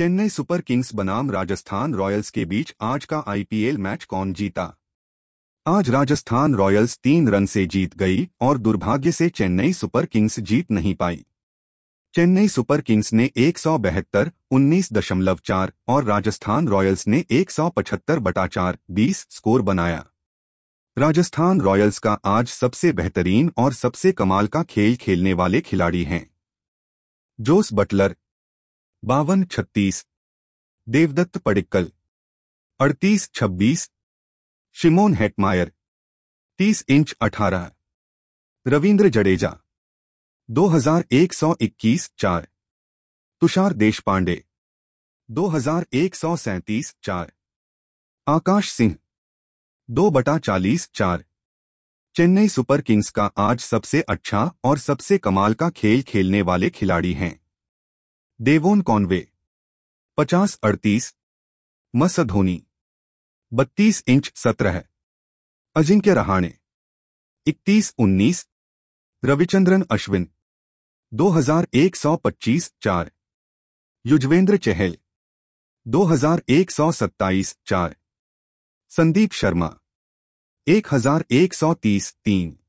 Chennai super Kings बनाम Rajasthan Royals के बीच आज का आईपीएल मैच कौन जीता आज राजस्थान रॉयल्स तीन रन से जीत गई और दुर्भाग्य से चेन्नई सुपर किंग्स जीत नहीं पाई चेन्नई सुपर किंग्स ने एक सौ बहत्तर उन्नीस दशमलव चार और राजस्थान रॉयल्स ने एक सौ पचहत्तर बटा चार बीस स्कोर बनाया राजस्थान रॉयल्स का आज सबसे बेहतरीन और सबसे कमाल का खेल खेलने वाले खिलाड़ी हैं जोस बटलर बावन छत्तीस देवदत्त पडिक्कल अड़तीस छब्बीस शिमोन हेटमायर तीस इंच अठारह रविंद्र जडेजा दो हजार एक सौ इक्कीस चार तुषार देश पांडे दो हजार एक सौ सैंतीस चार आकाश सिंह दो बटा चालीस चार चेन्नई सुपर किंग्स का आज सबसे अच्छा और सबसे कमाल का खेल खेलने वाले खिलाड़ी हैं देवोन कॉनवे पचास अड़तीस मस धोनी बत्तीस इंच सत्रह अजिंक्य रहाणे इकतीस उन्नीस रविचंद्रन अश्विन दो हजार एक सौ पच्चीस चार युजवेंद्र चहल दो हजार एक सौ सत्ताईस चार संदीप शर्मा एक एक हजार सौ तीस तीन